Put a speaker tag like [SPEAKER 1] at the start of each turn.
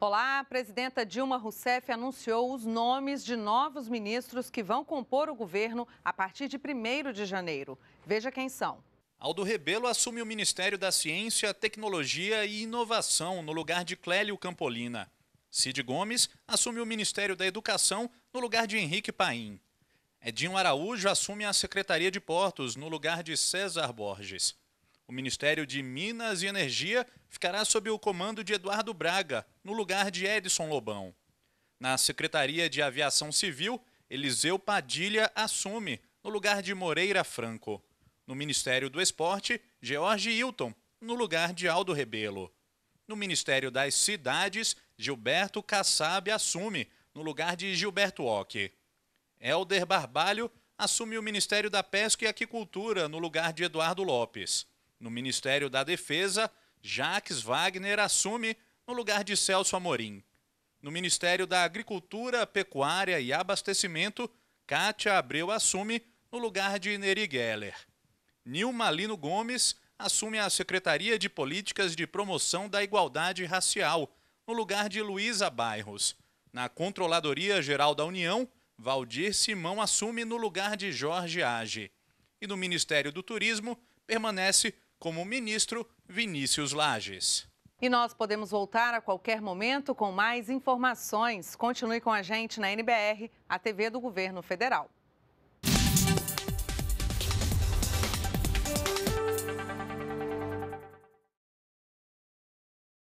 [SPEAKER 1] Olá, a presidenta Dilma Rousseff anunciou os nomes de novos ministros que vão compor o governo a partir de 1 de janeiro. Veja quem são.
[SPEAKER 2] Aldo Rebelo assume o Ministério da Ciência, Tecnologia e Inovação no lugar de Clélio Campolina. Cid Gomes assume o Ministério da Educação no lugar de Henrique Paim. Edinho Araújo assume a Secretaria de Portos no lugar de César Borges. O Ministério de Minas e Energia ficará sob o comando de Eduardo Braga, no lugar de Edson Lobão. Na Secretaria de Aviação Civil, Eliseu Padilha assume, no lugar de Moreira Franco. No Ministério do Esporte, George Hilton, no lugar de Aldo Rebelo. No Ministério das Cidades, Gilberto Kassab assume, no lugar de Gilberto Ock. Helder Barbalho assume o Ministério da Pesca e Aquicultura, no lugar de Eduardo Lopes. No Ministério da Defesa, Jacques Wagner assume no lugar de Celso Amorim. No Ministério da Agricultura, Pecuária e Abastecimento, Kátia Abreu assume no lugar de Neri Geller. Nilma Lino Gomes assume a Secretaria de Políticas de Promoção da Igualdade Racial, no lugar de Luísa Bairros. Na Controladoria Geral da União, Valdir Simão assume no lugar de Jorge Age. E no Ministério do Turismo, permanece como o ministro Vinícius Lages.
[SPEAKER 1] E nós podemos voltar a qualquer momento com mais informações. Continue com a gente na NBR, a TV do Governo Federal.